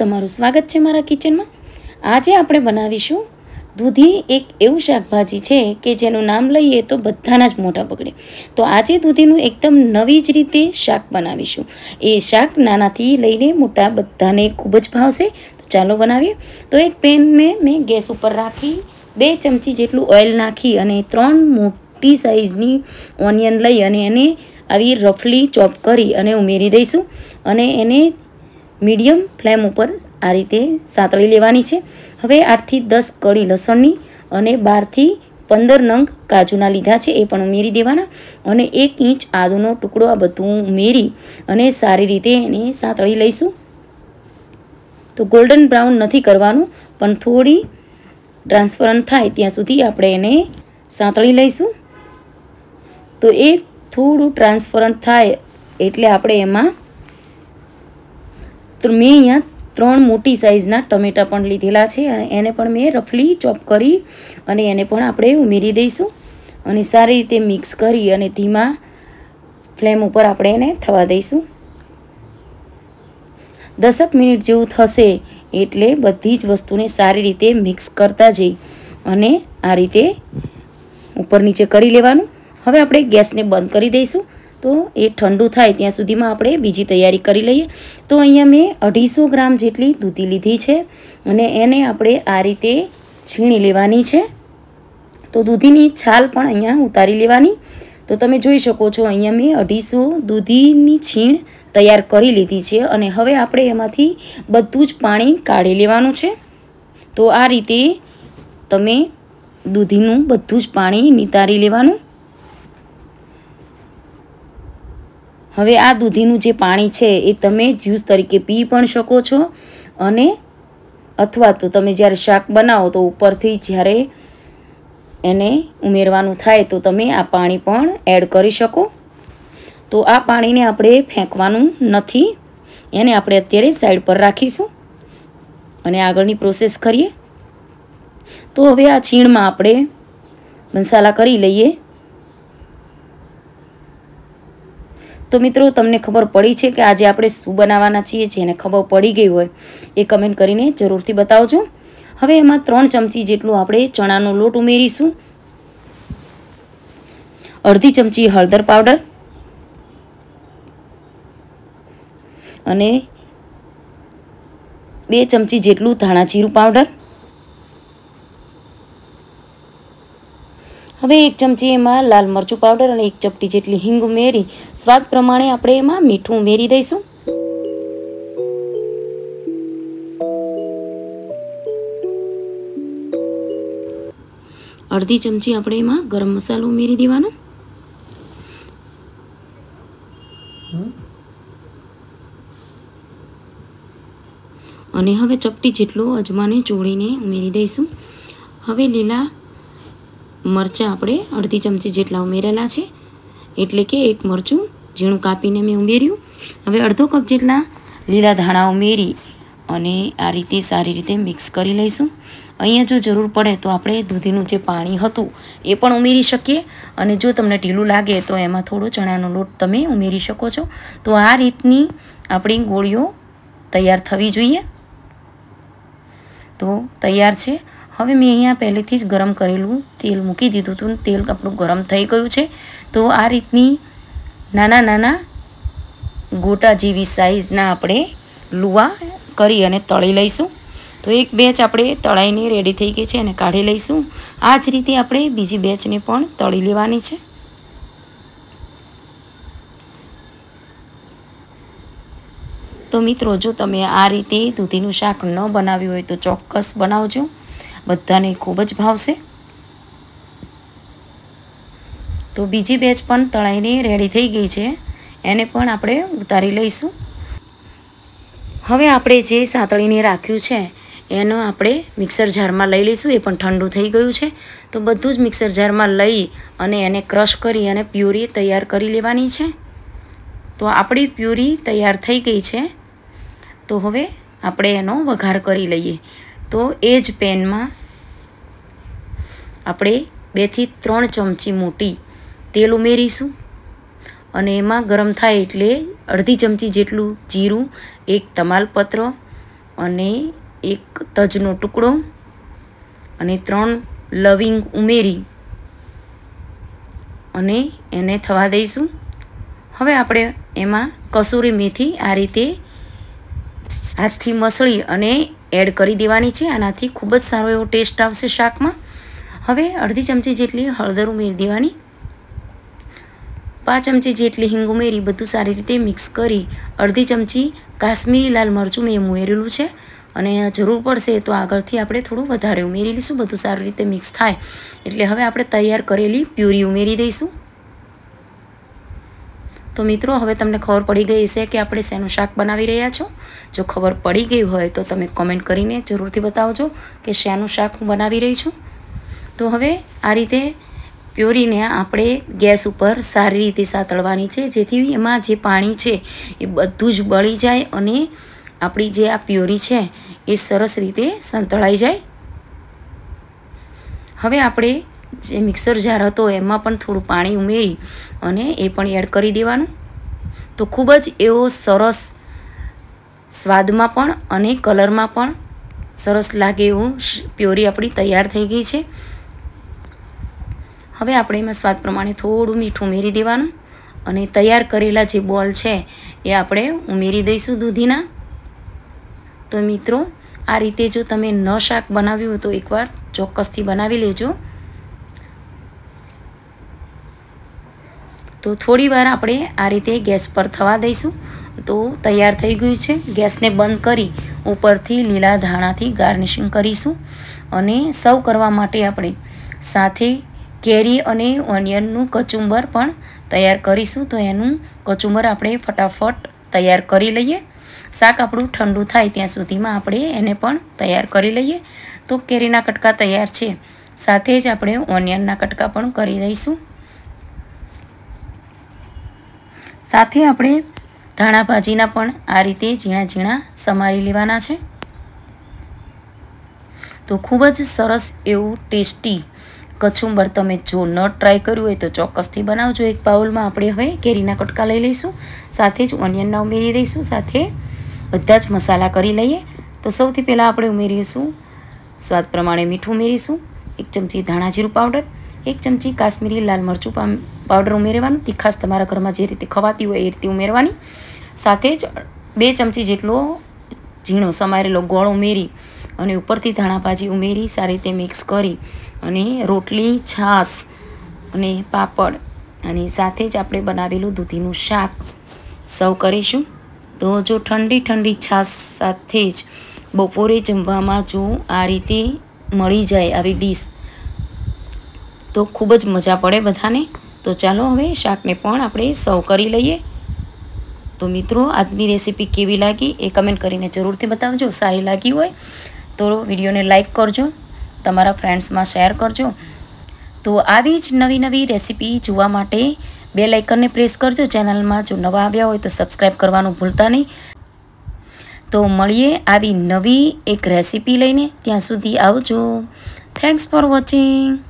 તમારું સ્વાગત છે મારા કિચનમાં આજે આપણે બનાવીશું દૂધી એક એવું શાકભાજી છે કે જેનું નામ લઈએ તો બધાના જ મોટા પગડે તો આજે દૂધીનું એકદમ નવી જ રીતે શાક બનાવીશું એ શાક નાનાથી લઈને મોટા બધાને ખૂબ જ ભાવશે તો ચાલો બનાવીએ તો એક પેનને મેં ગેસ ઉપર રાખી બે ચમચી જેટલું ઓઇલ નાખી અને ત્રણ મોટી સાઇઝની ઓનિયન લઈ અને એને આવી રફલી ચોપ કરી અને ઉમેરી દઈશું અને એને મીડિયમ ફ્લેમ ઉપર આ રીતે સાંતળી લેવાની છે હવે આઠથી દસ કળી લસણની અને બારથી પંદર નંગ કાજુના લીધા છે એ પણ ઉમેરી દેવાના અને એક ઇંચ આદુનો ટુકડો આ બધું ઉમેરી અને સારી રીતે એને સાંતળી લઈશું તો ગોલ્ડન બ્રાઉન નથી કરવાનું પણ થોડી ટ્રાન્સપરન્ટ થાય ત્યાં સુધી આપણે એને સાંતળી લઈશું તો એ થોડું ટ્રાન્સપરન્ટ થાય એટલે આપણે એમાં મેં અહીંયા ત્રણ મોટી સાઇઝના ટમેટાં પણ લીધેલા છે અને એને પણ મેં રફલી ચોપ કરી અને એને પણ આપણે ઉમેરી દઈશું અને સારી રીતે મિક્સ કરી અને ધીમા ફ્લેમ ઉપર આપણે એને થવા દઈશું દસક મિનિટ જેવું થશે એટલે બધી જ વસ્તુને સારી રીતે મિક્સ કરતા જઈ અને આ રીતે ઉપર નીચે કરી લેવાનું હવે આપણે ગેસને બંધ કરી દઈશું તો એ ઠંડુ થાય ત્યાં સુધીમાં આપણે બીજી તૈયારી કરી લઈએ તો અહીંયા મેં અઢીસો ગ્રામ જેટલી દૂધી લીધી છે અને એને આપણે આ રીતે છીણી લેવાની છે તો દૂધીની છાલ પણ અહીંયા ઉતારી લેવાની તો તમે જોઈ શકો છો અહીંયા મેં અઢીસો દૂધીની છીણ તૈયાર કરી લીધી છે અને હવે આપણે એમાંથી બધું જ પાણી કાઢી લેવાનું છે તો આ રીતે તમે દૂધીનું બધું જ પાણી નિતારી લેવાનું હવે આ દૂધીનું જે પાણી છે એ તમે જ્યુસ તરીકે પી પણ શકો છો અને અથવા તો તમે જ્યારે શાક બનાવો તો ઉપરથી જ્યારે એને ઉમેરવાનું થાય તો તમે આ પાણી પણ એડ કરી શકો તો આ પાણીને આપણે ફેંકવાનું નથી એને આપણે અત્યારે સાઈડ પર રાખીશું અને આગળની પ્રોસેસ કરીએ તો હવે આ છીણમાં આપણે મસાલા કરી લઈએ તો મિત્રો તમને ખબર પડી છે કે આજે આપણે શું બનાવવાના છીએ જેને ખબર પડી ગઈ હોય એ કમેન્ટ કરીને જરૂરથી બતાવજો હવે એમાં ત્રણ ચમચી જેટલું આપણે ચણાનો લોટ ઉમેરીશું અડધી ચમચી હળદર પાવડર અને બે ચમચી જેટલું ધાણા જીરું પાવડર હવે એક ચમચી એમાં લાલ મરચું પાવડર અને એક ચપટી જેટલી હિંગ ઉમેરી સ્વાદ પ્રમાણે આપણે એમાં મીઠું ઉમેરી દઈશું અડધી ચમચી આપણે એમાં ગરમ મસાલો ઉમેરી દેવાનો અને હવે ચપટી જેટલો અજમાને ચોળીને ઉમેરી દઈશું હવે લીલા મરચાં આપણે અડધી ચમચી જેટલા ઉમેરેલા છે એટલે કે એક મરચું ઝીણું કાપીને મેં ઉમેર્યું હવે અડધો કપ જેટલા લીલા ધાણા ઉમેરી અને આ રીતે સારી રીતે મિક્સ કરી લઈશું અહીંયા જો જરૂર પડે તો આપણે દૂધીનું જે પાણી હતું એ પણ ઉમેરી શકીએ અને જો તમને ઢીલું લાગે તો એમાં થોડો ચણાનો લોટ તમે ઉમેરી શકો છો તો આ રીતની આપણી ગોળીઓ તૈયાર થવી જોઈએ તો તૈયાર છે હવે મેં અહીંયા પહેલેથી જ ગરમ કરેલું તેલ મૂકી દીધું હતું તેલ આપણું ગરમ થઈ ગયું છે તો આ રીતની નાના નાના ગોટા જેવી સાઇઝના આપણે લુવા કરી અને તળી લઈશું તો એક બેચ આપણે તળાઈને રેડી થઈ ગઈ છે અને કાઢી લઈશું આ જ રીતે આપણે બીજી બેચને પણ તળી લેવાની છે તો મિત્રો જો તમે આ રીતે દૂધીનું શાક ન બનાવ્યું હોય તો ચોક્કસ બનાવજો બધાને ખૂબ જ ભાવશે તો બીજી બેચ પણ તળાઈની રેડી થઈ ગઈ છે એને પણ આપણે ઉતારી લઈશું હવે આપણે જે સાતળીને રાખ્યું છે એનો આપણે મિક્સર જારમાં લઈ લઈશું એ પણ ઠંડુ થઈ ગયું છે તો બધું જ મિક્સર જારમાં લઈ અને એને ક્રશ કરી અને પ્યુરી તૈયાર કરી લેવાની છે તો આપણી પ્યુરી તૈયાર થઈ ગઈ છે તો હવે આપણે એનો વઘાર કરી લઈએ તો એ જ પેનમાં આપણે બેથી ત્રણ ચમચી મોટી તેલ ઉમેરીશું અને એમાં ગરમ થાય એટલે અડધી ચમચી જેટલું જીરું એક તમાલપત્ર અને એક તજનો ટુકડો અને ત્રણ લવિંગ ઉમેરી અને એને થવા દઈશું હવે આપણે એમાં કસૂરી મેથી આ રીતે હાથથી મસળી અને એડ કરી દેવાની છે આનાથી ખૂબ જ સારો એવો ટેસ્ટ આવશે શાકમાં હવે અડધી ચમચી જેટલી હળદર ઉમેરી દેવાની પાંચ ચમચી જેટલી હિંગ ઉમેરી બધું સારી રીતે મિક્સ કરી અડધી ચમચી કાશ્મીરી લાલ મરચું મેં ઉમેરેલું છે અને જરૂર પડશે તો આગળથી આપણે થોડું વધારે ઉમેરી લઈશું બધું સારી રીતે મિક્સ થાય એટલે હવે આપણે તૈયાર કરેલી પ્યુરી ઉમેરી દઈશું તો મિત્રો હવે તમને ખબર પડી ગઈ હશે કે આપણે શેનું શાક બનાવી રહ્યા છો જો ખબર પડી ગઈ હોય તો તમે કોમેન્ટ કરીને જરૂરથી બતાવજો કે શેનું શાક હું બનાવી રહી છું તો હવે આ રીતે પ્યોરીને આપણે ગેસ ઉપર સારી રીતે સાતળવાની છે જેથી એમાં જે પાણી છે એ બધું જ બળી જાય અને આપણી જે આ પ્યોરી છે એ સરસ રીતે સંતળાઈ જાય હવે આપણે જે મિક્સર જાર હતો એમાં પણ થોડું પાણી ઉમેરી અને એ પણ એડ કરી દેવાનું તો ખૂબ જ એવો સરસ સ્વાદમાં પણ અને કલરમાં પણ સરસ લાગે એવું પ્યોરી આપણી તૈયાર થઈ ગઈ છે હવે આપણે એમાં સ્વાદ પ્રમાણે થોડું મીઠું ઉમેરી દેવાનું અને તૈયાર કરેલા જે બોલ છે એ આપણે ઉમેરી દઈશું દૂધીના તો મિત્રો આ રીતે જો તમે ન શાક બનાવ્યું તો એકવાર ચોક્કસથી બનાવી લેજો તો થોડીવાર આપણે આ રીતે ગેસ પર થવા દઈશું તો તૈયાર થઈ ગયું છે ગેસને બંધ કરી ઉપરથી લીલા ધાણાથી ગાર્નિશિંગ કરીશું અને સર્વ કરવા માટે આપણે સાથે કેરી અને ઓનિયનનું કચુંબર પણ તૈયાર કરીશું તો એનું કચુંબર આપણે ફટાફટ તૈયાર કરી લઈએ શાક આપણું ઠંડુ થાય ત્યાં સુધીમાં આપણે એને પણ તૈયાર કરી લઈએ તો કેરીના કટકા તૈયાર છે સાથે જ આપણે ઓનિયનના કટકા પણ કરી દઈશું સાથે આપણે ધાણા ભાજીના પણ આ રીતે ઝીણા ઝીણા સમારી લેવાના છે તો ખૂબ જ સરસ એવું ટેસ્ટી કચુંબર તમે જો ન ટ્રાય કર્યું હોય તો ચોક્કસથી બનાવજો એક બાઉલમાં આપણે હવે કેરીના કટકા લઈ લઈશું સાથે જ ઓનિયનના ઉમેરી દઈશું સાથે બધા જ મસાલા કરી લઈએ તો સૌથી પહેલાં આપણે ઉમેરીશું સ્વાદ પ્રમાણે મીઠું ઉમેરીશું એક ચમચી ધાણા જીરું પાવડર એક ચમચી કાશ્મીરી લાલ મરચું પાવડર ઉમેરવાનું તીખાશ તમારા ઘરમાં જે રીતે ખવાતી હોય એ રીતે ઉમેરવાની સાથે જ બે ચમચી જેટલો ઝીણો સમારેલો ગોળ ઉમેરી અને ઉપરથી ધાણાભાજી ઉમેરી સારી રીતે મિક્સ કરી અને રોટલી છાશ અને પાપડ અને સાથે જ આપણે બનાવેલું દૂધીનું શાક સર્વ કરીશું તો જો ઠંડી ઠંડી છાશ સાથે જ બપોરે જમવામાં જો આ રીતે મળી જાય આવી ડીશ તો ખૂબ જ મજા પડે બધાને તો ચાલો હવે શાકને પણ આપણે સર્વ કરી લઈએ તો મિત્રો આજની રેસીપી કેવી લાગી એ કમેન્ટ કરીને જરૂરથી બતાવજો સારી લાગી હોય તો વિડીયોને લાઇક કરજો તમારા ફ્રેન્ડ્સમાં શેર કરજો તો આવી જ નવી નવી રેસીપી જોવા માટે બે લાઇકનને પ્રેસ કરજો ચેનલમાં જો નવા આવ્યા હોય તો સબસ્ક્રાઈબ કરવાનું ભૂલતા નહીં તો મળીએ આવી નવી એક રેસીપી લઈને ત્યાં સુધી આવજો થેન્ક્સ ફોર વોચિંગ